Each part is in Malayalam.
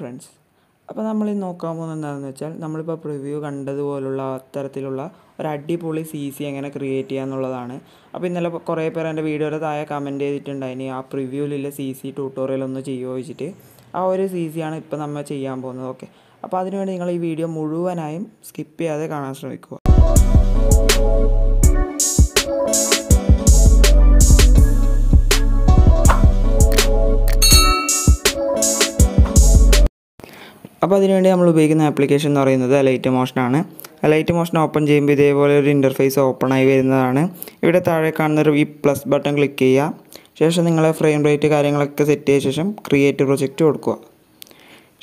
ഫ്രണ്ട്സ് അപ്പോൾ നമ്മൾ നോക്കാൻ പോകുന്നത് എന്താണെന്ന് വെച്ചാൽ നമ്മളിപ്പോൾ പ്രിവ്യൂ കണ്ടതുപോലുള്ള അത്തരത്തിലുള്ള ഒരു അടിപൊളി സി സി എങ്ങനെ ക്രിയേറ്റ് ചെയ്യുക എന്നുള്ളതാണ് അപ്പോൾ ഇന്നലെ കുറേ പേർ എൻ്റെ വീഡിയോയുടെ താഴെ കമൻറ്റ് ചെയ്തിട്ടുണ്ടായിനി ആ പ്രിവ്യൂലില്ല സി സി ട്യൂട്ടോറിയൽ ഒന്ന് ചെയ്യുമോ വെച്ചിട്ട് ആ ഒരു സി ആണ് ഇപ്പോൾ നമ്മൾ ചെയ്യാൻ പോകുന്നത് ഓക്കെ അപ്പോൾ അതിനുവേണ്ടി നിങ്ങൾ ഈ വീഡിയോ മുഴുവനായും സ്കിപ്പ് ചെയ്യാതെ കാണാൻ ശ്രമിക്കുക അപ്പോൾ അതിനുവേണ്ടി നമ്മൾ ഉപയോഗിക്കുന്ന ആപ്ലിക്കേഷൻ എന്ന് പറയുന്നത് ലൈറ്റ് ആണ് ലൈറ്റ് മോഷൻ ഓപ്പൺ ചെയ്യുമ്പോൾ ഇതേപോലെ ഒരു ഇൻ്റർഫേസ് ഓപ്പൺ ആയി വരുന്നതാണ് ഇവിടെ താഴെ കാണുന്ന ഒരു ഈ പ്ലസ് ബട്ടൺ ക്ലിക്ക് ചെയ്യുക ശേഷം നിങ്ങളെ ഫ്രെയിം റേറ്റ് കാര്യങ്ങളൊക്കെ സെറ്റ് ചെയ്ത ശേഷം ക്രിയേറ്റ് പ്രൊജക്റ്റ് കൊടുക്കുക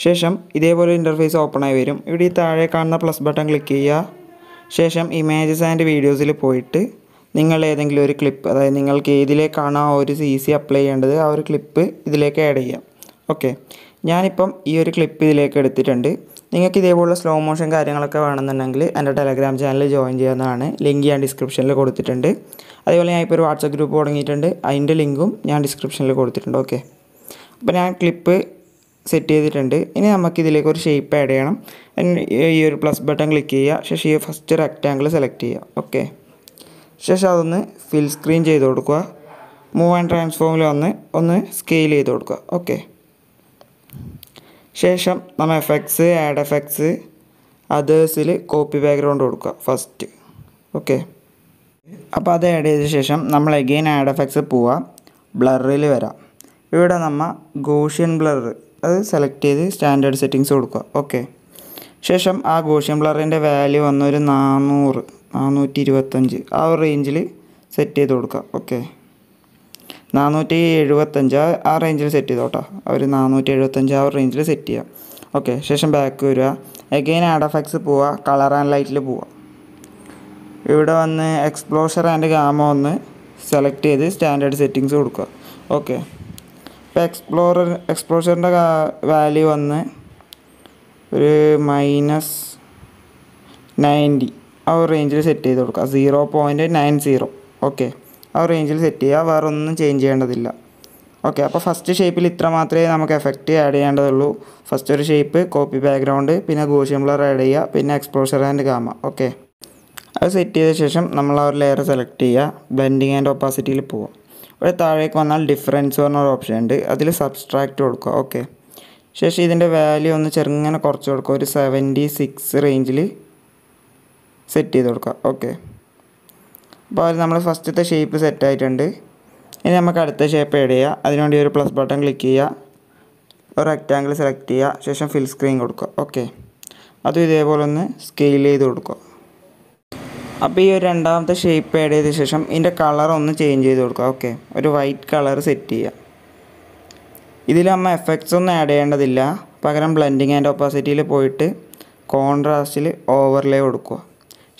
ശേഷം ഇതേപോലെ ഇൻ്റർഫേസ് ഓപ്പൺ ആയി വരും ഇവിടെ ഈ താഴെ കാണുന്ന പ്ലസ് ബട്ടൺ ക്ലിക്ക് ചെയ്യുക ശേഷം ഇമേജസ് ആൻഡ് വീഡിയോസിൽ പോയിട്ട് നിങ്ങൾ ഏതെങ്കിലും ഒരു ക്ലിപ്പ് അതായത് നിങ്ങൾക്ക് ഏതിലേക്കാണോ ആ ഒരു സി സി അപ്ലൈ ചെയ്യേണ്ടത് ആ ഒരു ക്ലിപ്പ് ഇതിലേക്ക് ആഡ് ചെയ്യാം ഓക്കെ ഞാനിപ്പം ഈ ഒരു ക്ലിപ്പ് ഇതിലേക്ക് എടുത്തിട്ടുണ്ട് നിങ്ങൾക്ക് ഇതേപോലുള്ള സ്ലോ മോഷൻ കാര്യങ്ങളൊക്കെ വേണമെന്നുണ്ടെങ്കിൽ എൻ്റെ ടെലഗ്രാം ചാനൽ ജോയിൻ ചെയ്യുന്നതാണ് ലിങ്ക് ഞാൻ ഡിസ്ക്രിപ്ഷനിൽ കൊടുത്തിട്ടുണ്ട് അതേപോലെ ഞാൻ ഇപ്പോൾ ഒരു വാട്സപ്പ് ഗ്രൂപ്പ് തുടങ്ങിയിട്ടുണ്ട് അതിൻ്റെ ലിങ്കും ഞാൻ ഡിസ്ക്രിപ്ഷനിൽ കൊടുത്തിട്ടുണ്ട് ഓക്കെ അപ്പോൾ ഞാൻ ക്ലിപ്പ് സെറ്റ് ചെയ്തിട്ടുണ്ട് ഇനി നമുക്കിതിലേക്ക് ഒരു ഷേപ്പ് ആഡ് ചെയ്യണം ഈ ഒരു പ്ലസ് ബട്ടൺ ക്ലിക്ക് ചെയ്യുക ശേഷം ഈ ഫസ്റ്റ് റെക്റ്റാങ്കിൾ സെലക്ട് ചെയ്യുക ഓക്കെ ശേഷം അതൊന്ന് ഫിൽ സ്ക്രീൻ ചെയ്ത് കൊടുക്കുക മൂവ് ആൻഡ് ട്രാൻസ്ഫോമിൽ വന്ന് ഒന്ന് സ്കെയിൽ ചെയ്ത് കൊടുക്കുക ഓക്കെ ശേഷം നമ്മൾ എഫക്ട്സ് ആഡ് എഫക്ട്സ് അതേഴ്സിൽ കോപ്പി ബാക്ക്ഗ്രൗണ്ട് കൊടുക്കുക ഫസ്റ്റ് ഓക്കെ അപ്പോൾ അത് ആഡ് ചെയ്ത ശേഷം നമ്മൾ എഗെയിൻ ആഡ് എഫക്ട്സ് പോവുക ബ്ലറിൽ വരാം ഇവിടെ നമ്മൾ ഗോഷ്യൻ ബ്ലർ അത് സെലക്ട് ചെയ്ത് സ്റ്റാൻഡേർഡ് സെറ്റിങ്സ് കൊടുക്കുക ഓക്കെ ശേഷം ആ ഗോഷ്യൻ ബ്ലറിൻ്റെ വാല്യൂ വന്നൊരു നാനൂറ് നാനൂറ്റി ഇരുപത്തഞ്ച് ആ ഒരു റേഞ്ചിൽ സെറ്റ് ചെയ്ത് കൊടുക്കുക ഓക്കെ നാനൂറ്റി എഴുപത്തഞ്ച് ആ റേഞ്ചിൽ സെറ്റ് ചെയ്തോട്ടോ അവർ നാനൂറ്റി എഴുപത്തഞ്ച് ആ റേഞ്ചിൽ സെറ്റ് ചെയ്യാം ഓക്കെ ശേഷം ബാക്ക് വരിക എഗെയിൻ ആഡ് ഓഫ് പോവുക കളർ ആൻഡ് ലൈറ്റിൽ പോവുക ഇവിടെ വന്ന് എക്സ്പ്ലോഷർ ആൻഡ് ഗാമ ഒന്ന് സെലക്ട് ചെയ്ത് സ്റ്റാൻഡേർഡ് സെറ്റിങ്സ് കൊടുക്കുക ഓക്കെ ഇപ്പോൾ എക്സ്പ്ലോറർ എക്സ്പ്ലോഷറിൻ്റെ വാല്യൂ വന്ന് ഒരു മൈനസ് നയൻറ്റി ആ റേഞ്ചിൽ സെറ്റ് ചെയ്ത് കൊടുക്കുക zero point nine zero okay ആ റേഞ്ചിൽ സെറ്റ് ചെയ്യുക വേറെ ഒന്നും ചേഞ്ച് ചെയ്യേണ്ടതില്ല ഓക്കെ അപ്പോൾ ഫസ്റ്റ് ഷേപ്പിൽ ഇത്ര മാത്രമേ നമുക്ക് എഫക്റ്റ് ആഡ് ചെയ്യേണ്ടതുള്ളൂ ഫസ്റ്റ് ഒരു ഷേപ്പ് കോപ്പി ബാക്ക്ഗ്രൗണ്ട് പിന്നെ ബ്ലർ ആഡ് ചെയ്യുക പിന്നെ എക്സ്പ്ലോഷർ ആൻഡ് ഗാമ ഓക്കെ അത് സെറ്റ് ചെയ്ത ശേഷം നമ്മൾ ആ ഒരു ലെയർ സെലക്ട് ചെയ്യുക ബ്ലെൻഡിങ് ആൻഡ് ഒപ്പാസിറ്റിയിൽ പോവാം ഇവിടെ താഴേക്ക് വന്നാൽ ഡിഫറൻസ് പറഞ്ഞൊരു ഓപ്ഷൻ ഉണ്ട് അതിൽ സബ്സ്ട്രാക്റ്റ് കൊടുക്കുക ഓക്കെ ശേഷം ഇതിൻ്റെ വാല്യൂ ഒന്ന് ചെറുങ്ങനെ കുറച്ച് കൊടുക്കുക ഒരു സെവൻറ്റി സിക്സ് റേഞ്ചിൽ സെറ്റ് ചെയ്ത് കൊടുക്കുക ഓക്കെ അപ്പോൾ അത് നമ്മൾ ഫസ്റ്റത്തെ ഷേപ്പ് സെറ്റ് ആയിട്ടുണ്ട് ഇനി നമുക്ക് അടുത്ത ഷേപ്പ് ആഡ് ചെയ്യുക അതിനുവേണ്ടി ഒരു പ്ലസ് ബട്ടൺ ക്ലിക്ക് ചെയ്യുക ഒരു റെക്റ്റാങ്കിൾ സെലക്ട് ചെയ്യുക ശേഷം ഫിൽ സ്ക്രീൻ കൊടുക്കുക ഓക്കെ അതും ഇതേപോലെ ഒന്ന് സ്കെയിൽ ചെയ്ത് കൊടുക്കുക അപ്പോൾ ഈ ഒരു രണ്ടാമത്തെ ഷേപ്പ് ആഡ് ചെയ്ത ശേഷം ഇതിൻ്റെ കളർ ഒന്ന് ചേഞ്ച് ചെയ്ത് കൊടുക്കുക ഓക്കെ ഒരു വൈറ്റ് കളർ സെറ്റ് ചെയ്യുക ഇതിൽ നമ്മൾ എഫക്ട്സ് ഒന്നും ആഡ് ചെയ്യേണ്ടതില്ല പകരം ബ്ലെൻഡിങ് ആൻഡ് ഓപ്പോസിറ്റിയിൽ പോയിട്ട് കോൺട്രാസ്റ്റിൽ ഓവർലേ കൊടുക്കുക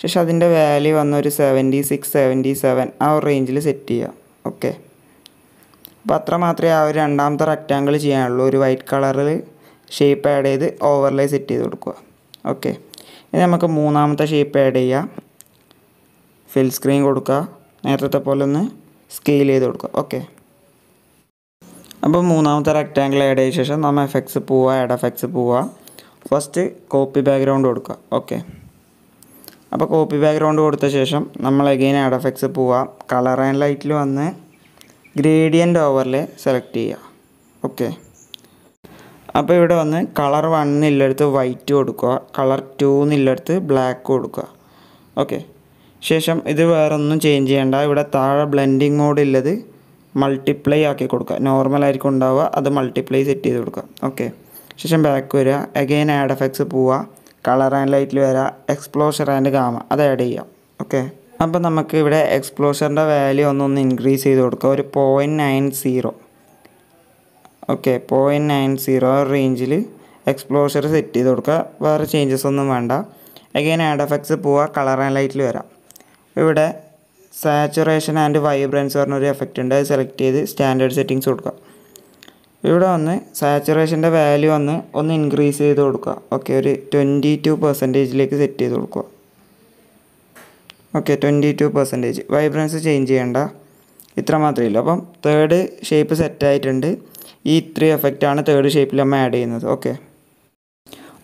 ശേഷം അതിൻ്റെ വാല്യൂ വന്ന ഒരു സെവൻറ്റി സിക്സ് സെവൻറ്റി സെവൻ ആ ഒരു റേഞ്ചിൽ സെറ്റ് ചെയ്യുക ഓക്കെ അപ്പോൾ അത്ര മാത്രമേ ആ ഒരു രണ്ടാമത്തെ റെക്റ്റാങ്കിൾ ചെയ്യാനുള്ളൂ ഒരു വൈറ്റ് കളറിൽ ഷേപ്പ് ആഡ് ചെയ്ത് ഓവർലേ സെറ്റ് ചെയ്ത് കൊടുക്കുക ഓക്കെ ഇനി നമുക്ക് മൂന്നാമത്തെ ഷേപ്പ് ആഡ് ചെയ്യാം ഫിൽ സ്ക്രീൻ കൊടുക്കുക നേരത്തെ പോലെ ഒന്ന് സ്കെയിൽ ചെയ്ത് കൊടുക്കുക ഓക്കെ അപ്പോൾ മൂന്നാമത്തെ റെക്റ്റാങ്കിൾ ആഡ് ചെയ്ത ശേഷം നമ്മൾ എഫക്ട്സ് പോവുക ആഡ് എഫക്ട്സ് പോവുക ഫസ്റ്റ് കോപ്പി ബാക്ക്ഗ്രൗണ്ട് കൊടുക്കുക ഓക്കെ അപ്പോൾ കോപ്പി ബാക്ക്ഗ്രൗണ്ട് കൊടുത്ത ശേഷം നമ്മൾ എഗെയിൻ ആഡ് എഫക്ട്സ് പോവുക കളർ ആൻഡ് ലൈറ്റിൽ വന്ന് ഗ്രേഡിയൻ്റ് ഓവറിൽ സെലക്ട് ചെയ്യുക ഓക്കെ അപ്പോൾ ഇവിടെ വന്ന് കളർ വണ്ണില്ലടുത്ത് വൈറ്റ് കൊടുക്കുക കളർ ടൂന്നില്ലടുത്ത് ബ്ലാക്ക് കൊടുക്കുക ഓക്കെ ശേഷം ഇത് വേറെ ഒന്നും ചേഞ്ച് ചെയ്യേണ്ട ഇവിടെ താഴെ ബ്ലെൻഡിങ് മോഡില്ലത് മൾട്ടിപ്ലൈ ആക്കി കൊടുക്കുക നോർമൽ ആയിരിക്കും ഉണ്ടാവുക അത് മൾട്ടിപ്ലൈ സെറ്റ് ചെയ്ത് കൊടുക്കുക ഓക്കെ ശേഷം ബാക്ക് വരിക അഗെയിൻ ആഡ് എഫക്ട്സ് പോവുക കളർ ആൻഡ് ലൈറ്റിൽ വരാം എക്സ്പ്ലോഷർ ആൻഡ് ഗാമ അത് ആഡ് ചെയ്യാം ഓക്കെ അപ്പോൾ നമുക്ക് ഇവിടെ എക്സ്പ്ലോഷറിൻ്റെ വാല്യൂ ഒന്നൊന്ന് ഇൻക്രീസ് ചെയ്ത് കൊടുക്കുക ഒരു point nine zero okay point nine zero റേഞ്ചിൽ എക്സ്പ്ലോഷർ സെറ്റ് ചെയ്ത് കൊടുക്കുക വേറെ ചേഞ്ചസ് ഒന്നും വേണ്ട അഗെയിൻ ആഡ് എഫക്ട്സ് പോവുക കളർ ആൻഡ് ലൈറ്റിൽ വരാം ഇവിടെ സാച്ചുറേഷൻ ആൻഡ് വൈബ്രൻസ് പറഞ്ഞൊരു എഫക്റ്റ് ഉണ്ട് അത് സെലക്ട് ചെയ്ത് സ്റ്റാൻഡേർഡ് സെറ്റിങ്സ് കൊടുക്കുക ഇവിടെ വന്ന് സാച്ചുറേഷൻ്റെ വാല്യൂ വന്ന് ഒന്ന് ഇൻക്രീസ് ചെയ്ത് കൊടുക്കുക ഓക്കെ ഒരു ട്വൻറ്റി ടു പെർസെൻറ്റേജിലേക്ക് സെറ്റ് ചെയ്ത് കൊടുക്കുക okay twenty two percentage vibrance change ചെയ്യേണ്ട ഇത്ര മാത്രമേ ഉള്ളൂ അപ്പം തേർഡ് ഷേപ്പ് സെറ്റായിട്ടുണ്ട് ഈ ഇത്രയും എഫക്റ്റാണ് തേർഡ് ഷേപ്പിൽ നമ്മൾ ആഡ് ചെയ്യുന്നത് ഓക്കെ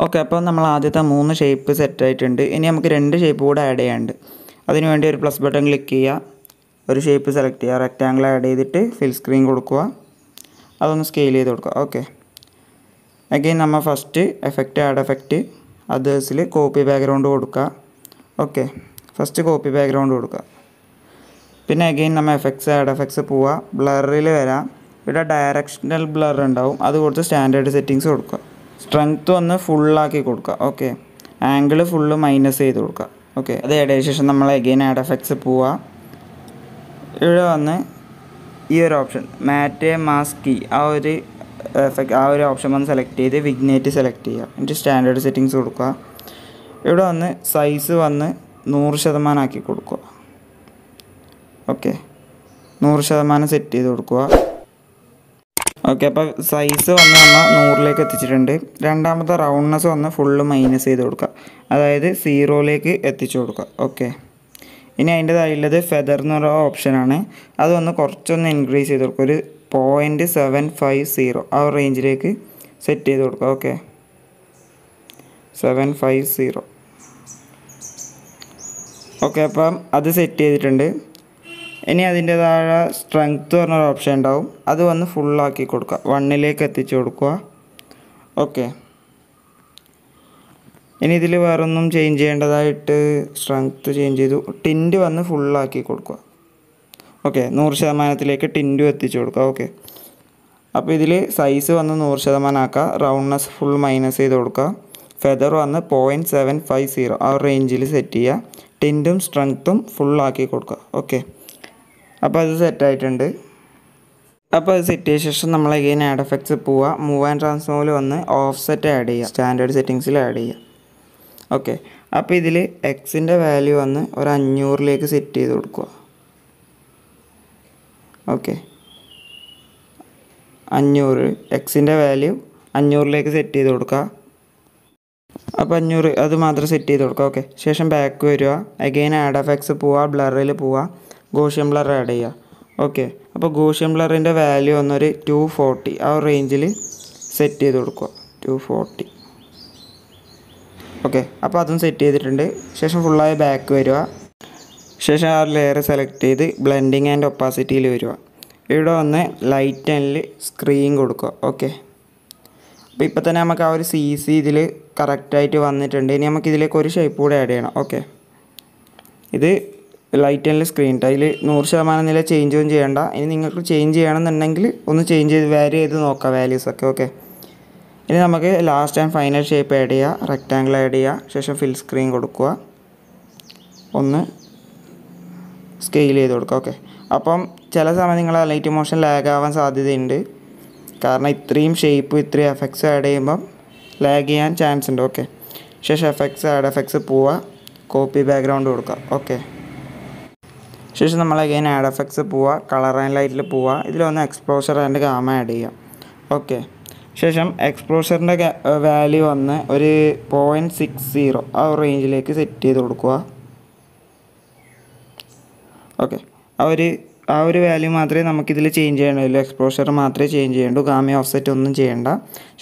ഓക്കെ അപ്പോൾ നമ്മൾ ആദ്യത്തെ മൂന്ന് ഷേപ്പ് സെറ്റായിട്ടുണ്ട് ഇനി നമുക്ക് രണ്ട് ഷേപ്പ് കൂടെ ആഡ് ചെയ്യാനുണ്ട് അതിനുവേണ്ടി ഒരു പ്ലസ് ബട്ടൺ ക്ലിക്ക് ചെയ്യുക ഒരു ഷേപ്പ് സെലക്ട് ചെയ്യുക റെക്റ്റാങ്കിൾ ആഡ് ചെയ്തിട്ട് ഫിൽ സ്ക്രീൻ കൊടുക്കുക അതൊന്ന് സ്കെയിൽ ചെയ്ത് കൊടുക്കുക ഓക്കെ അഗെയിൻ നമ്മൾ ഫസ്റ്റ് എഫക്റ്റ് ആഡ് എഫക്റ്റ് അതേഴ്സിൽ കോപ്പി ബാക്ക്ഗ്രൗണ്ട് കൊടുക്കുക ഓക്കെ ഫസ്റ്റ് കോപ്പി ബാക്ക്ഗ്രൗണ്ട് കൊടുക്കുക പിന്നെ അഗെയിൻ നമ്മൾ എഫക്ട്സ് ആഡ് എഫക്ട്സ് പോവുക ബ്ലറിൽ വരാം ഇവിടെ ഡയറക്ഷണൽ ബ്ലർ ഉണ്ടാവും അത് കൊടുത്ത് സ്റ്റാൻഡേർഡ് സെറ്റിങ്സ് കൊടുക്കുക സ്ട്രെങ്ത് ഒന്ന് ഫുള്ളാക്കി കൊടുക്കുക ഓക്കെ ആംഗിൾ ഫുള്ള് മൈനസ് ചെയ്ത് കൊടുക്കുക ഓക്കെ അത് ഇടയ ശേഷം നമ്മൾ അഗെയിൻ ആഡ് എഫക്ട്സ് പോവുക ഇവിടെ വന്ന് ഈ ഒരു ഓപ്ഷൻ മാറ്റ് മാസ്ക് കീ ആ ഒരു എഫക്റ്റ് ആ ഒരു ഓപ്ഷൻ വന്ന് സെലക്ട് ചെയ്ത് വിഗ്നേറ്റ് സെലക്ട് ചെയ്യുക എന്നിട്ട് സ്റ്റാൻഡേർഡ് സെറ്റിങ്സ് കൊടുക്കുക ഇവിടെ വന്ന് സൈസ് വന്ന് നൂറ് ശതമാനം ആക്കി കൊടുക്കുക ഓക്കെ നൂറ് ശതമാനം സെറ്റ് ചെയ്ത് കൊടുക്കുക ഓക്കെ അപ്പോൾ സൈസ് വന്ന് നമ്മൾ നൂറിലേക്ക് എത്തിച്ചിട്ടുണ്ട് രണ്ടാമത്തെ റൗണ്ട്നെസ് വന്ന് ഫുള്ള് മൈനസ് ചെയ്ത് കൊടുക്കുക അതായത് സീറോയിലേക്ക് എത്തിച്ചു കൊടുക്കുക ഓക്കെ ഇനി തായുള്ളത് ഫെദർ എന്ന് പറയുന്ന ഓപ്ഷനാണ് അതൊന്ന് കുറച്ചൊന്ന് ഇൻക്രീസ് ചെയ്ത് കൊടുക്കുക ഒരു പോയിൻറ്റ് സെവൻ ഫൈവ് സീറോ ആ റേഞ്ചിലേക്ക് സെറ്റ് ചെയ്ത് കൊടുക്കുക okay seven five zero okay അപ്പം അത് സെറ്റ് ചെയ്തിട്ടുണ്ട് ഇനി അതിൻ്റെ താഴെ സ്ട്രെങ്ത്ത് പറഞ്ഞൊരു ഓപ്ഷൻ ഉണ്ടാവും അത് വന്ന് ഫുള്ളാക്കി കൊടുക്കുക വണ്ണിലേക്ക് എത്തിച്ചു കൊടുക്കുക ഓക്കെ ഇനി ഇതിൽ വേറൊന്നും ചേഞ്ച് ചെയ്യേണ്ടതായിട്ട് സ്ട്രെങ്ത്ത് ചേഞ്ച് ചെയ്തു ടിൻറ്റ് വന്ന് ഫുള്ളാക്കി കൊടുക്കുക ഓക്കെ നൂറ് ശതമാനത്തിലേക്ക് ടിൻറ്റും എത്തിച്ചു കൊടുക്കുക ഓക്കെ അപ്പോൾ ഇതിൽ സൈസ് വന്ന് നൂറ് ശതമാനം ആക്കുക റൗണ്ട്നെസ് ഫുൾ മൈനസ് ചെയ്ത് കൊടുക്കുക ഫെതർ വന്ന് പോയിൻറ്റ് സെവൻ ഫൈവ് സീറോ ആ റേഞ്ചിൽ സെറ്റ് ചെയ്യുക ടിൻറ്റും സ്ട്രെങ്ത്തും ഫുള്ളാക്കി കൊടുക്കുക ഓക്കെ അപ്പോൾ അത് സെറ്റായിട്ടുണ്ട് അപ്പോൾ അത് സെറ്റ് ചെയ്ത ശേഷം നമ്മൾ എഗെയിൻ ആഡ് എഫക്ട്സ് പോവുക മൂവ് ആൻഡ് ട്രാൻസ്ഫോമിൽ വന്ന് ഓഫ്സെറ്റ് ആഡ് ചെയ്യുക സ്റ്റാൻഡേർഡ് സെറ്റിങ്സിൽ ആഡ് ചെയ്യുക ഓക്കെ അപ്പോൾ ഇതിൽ എക്സിൻ്റെ വാല്യൂ വന്ന് ഒരു അഞ്ഞൂറിലേക്ക് സെറ്റ് ചെയ്ത് കൊടുക്കുക ഓക്കെ അഞ്ഞൂറ് എക്സിൻ്റെ വാല്യൂ അഞ്ഞൂറിലേക്ക് സെറ്റ് ചെയ്ത് കൊടുക്കുക അപ്പോൾ അഞ്ഞൂറ് അത് മാത്രം സെറ്റ് ചെയ്ത് കൊടുക്കുക ഓക്കെ ശേഷം ബാക്ക് വരിക അഗെയിൻ ആഡ് ഓഫ് എക്സ് പോവുക ബ്ലറിൽ പോവുക ഗോഷ്യം ബ്ലർ ആഡ് ചെയ്യുക ഓക്കെ അപ്പോൾ ഗോഷ്യം ബ്ലറിൻ്റെ വാല്യൂ വന്നൊരു ടു ഫോർട്ടി ആ റേഞ്ചിൽ സെറ്റ് ചെയ്ത് കൊടുക്കുക ടു ഫോർട്ടി ഓക്കെ അപ്പോൾ അതും സെറ്റ് ചെയ്തിട്ടുണ്ട് ശേഷം ഫുള്ളായി ബാക്ക് വരിക ശേഷം ആ ലെയർ സെലക്ട് ചെയ്ത് ബ്ലെൻഡിങ് ആൻഡ് ഒപ്പാസിറ്റിയിൽ വരിക ഇവിടെ വന്ന് ലൈറ്റ് ആൻഡിൽ സ്ക്രീൻ കൊടുക്കുക ഓക്കെ അപ്പോൾ ഇപ്പോൾ തന്നെ നമുക്ക് ആ ഒരു സി സി ഇതിൽ കറക്റ്റായിട്ട് വന്നിട്ടുണ്ട് ഇനി നമുക്ക് ഇതിലേക്ക് ഒരു ഷേപ്പ് കൂടെ ആഡ് ചെയ്യണം ഓക്കെ ഇത് ലൈറ്റ് ആൻഡിൽ സ്ക്രീൻ അതിൽ നൂറ് ശതമാനം നില ചേഞ്ച് ഒന്നും ചെയ്യേണ്ട ഇനി നിങ്ങൾക്ക് ചേഞ്ച് ചെയ്യണമെന്നുണ്ടെങ്കിൽ ഒന്ന് ചേഞ്ച് ചെയ്ത് വാരി ചെയ്ത് നോക്കാം വാല്യൂസൊക്കെ ഓക്കെ ഇനി നമുക്ക് last and final shape add ചെയ്യുക റെക്റ്റാങ്കിൾ ആഡ് ചെയ്യുക ശേഷം ഫിൽ സ്ക്രീൻ കൊടുക്കുക ഒന്ന് സ്കെയിൽ ചെയ്ത് കൊടുക്കുക ഓക്കെ അപ്പം ചില സമയം നിങ്ങൾ ലൈറ്റ് മോഷൻ ലാഗ് ആവാൻ സാധ്യതയുണ്ട് കാരണം ഇത്രയും ഷേപ്പ് ഇത്രയും എഫക്ട്സ് ആഡ് ചെയ്യുമ്പം ലാഗ് ചെയ്യാൻ ചാൻസ് ഉണ്ട് ഓക്കെ ശേഷം എഫക്ട്സ് ആഡ് എഫക്ട്സ് പോവുക കോപ്പി ബാക്ക്ഗ്രൗണ്ട് കൊടുക്കുക ഓക്കെ ശേഷം നമ്മൾ അഗെയിൻ ആഡ് എഫക്ട്സ് പോവുക കളർ ആൻഡ് ലൈറ്റിൽ പോവുക ഇതിലൊന്ന് എക്സ്പോഷർ ആൻഡ് ഗാമ ആഡ് ചെയ്യുക ഓക്കെ ശേഷം എക്സ്പ്ലോഷറിൻ്റെ വാല്യൂ വന്ന് ഒരു പോയിൻറ്റ് സിക്സ് സീറോ ആ റേഞ്ചിലേക്ക് സെറ്റ് ചെയ്ത് കൊടുക്കുക ഓക്കെ ആ ഒരു ആ ഒരു വാല്യൂ മാത്രമേ നമുക്കിതിൽ ചേഞ്ച് ചെയ്യണമല്ലോ എക്സ്പോഷർ മാത്രമേ ചേഞ്ച് ചെയ്യേണ്ടൂ ഗാമി ഓഫ്സെറ്റ് ഒന്നും ചെയ്യേണ്ട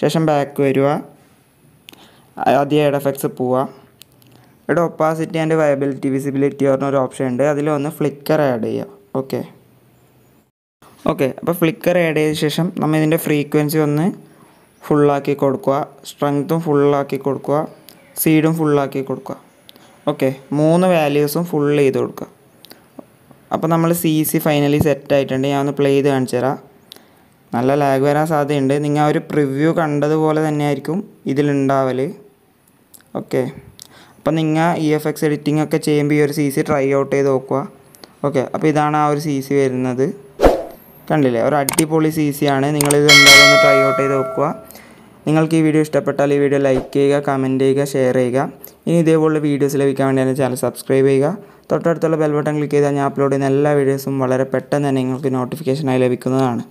ശേഷം ബാക്ക് വരിക ആദ്യം എഡ് എഫക്ട്സ് പോവുക ഇവിടെ ഒപ്പാസിറ്റി ആൻഡ് വയബിലിറ്റി വിസിബിലിറ്റി പറഞ്ഞൊരു ഓപ്ഷൻ ഉണ്ട് അതിലൊന്ന് ഫ്ലിക്കർ ആഡ് ചെയ്യുക ഓക്കെ ഓക്കെ അപ്പോൾ ഫ്ലിക്കർ ആഡ് ചെയ്ത ശേഷം നമ്മൾ ഇതിൻ്റെ ഫ്രീക്വൻസി ഒന്ന് ഫുള്ളാക്കി കൊടുക്കുക സ്ട്രെങ്ത്തും ഫുള്ളാക്കി കൊടുക്കുക സീഡും ഫുള്ളാക്കി കൊടുക്കുക ഓക്കെ മൂന്ന് വാല്യൂസും ഫുൾ ചെയ്ത് കൊടുക്കുക അപ്പോൾ നമ്മൾ സി സി ഫൈനലി സെറ്റ് ആയിട്ടുണ്ട് ഞാൻ ഒന്ന് പ്ലേ ചെയ്ത് കാണിച്ചു തരാം നല്ല ലാഗ് വരാൻ സാധ്യതയുണ്ട് നിങ്ങൾ ഒരു പ്രിവ്യൂ കണ്ടതുപോലെ തന്നെ ആയിരിക്കും ഇതിലുണ്ടാവൽ ഓക്കെ അപ്പോൾ നിങ്ങൾ ഇ e എഫ് എക്സ് എഡിറ്റിംഗ് ഒക്കെ ചെയ്യുമ്പോൾ ഈ ഒരു സി സി ട്രൈ ഔട്ട് ചെയ്ത് നോക്കുക ഓക്കെ അപ്പോൾ ഇതാണ് ആ ഒരു സി സി e വരുന്നത് കണ്ടില്ലേ ഒരു അടിപൊളി സി സി e ആണ് നിങ്ങളിത് എന്തായാലും ഒന്ന് ട്രൈ ഔട്ട് ചെയ്ത് നോക്കുക നിങ്ങൾക്ക് ഈ വീഡിയോ ഇഷ്ടപ്പെട്ടാൽ ഈ വീഡിയോ ലൈക്ക് ചെയ്യുക കമൻറ്റ് ചെയ്യുക ഷെയർ ചെയ്യുക ഇനി ഇതേപോലുള്ള വീഡിയോസ് ലഭിക്കാൻ വേണ്ടി എൻ്റെ ചാനൽ സബ്സ്ക്രൈബ് ചെയ്യുക തൊട്ടടുത്തുള്ള ബെൽ ബട്ടൺ ക്ലിക്ക് ചെയ്താൽ ഞാൻ അപ്ലോഡ് ചെയ്യുന്ന എല്ലാ വീഡിയോസും വളരെ പെട്ടെന്ന് തന്നെ നിങ്ങൾക്ക് നോട്ടിഫിക്കേഷനായി ലഭിക്കുന്നതാണ്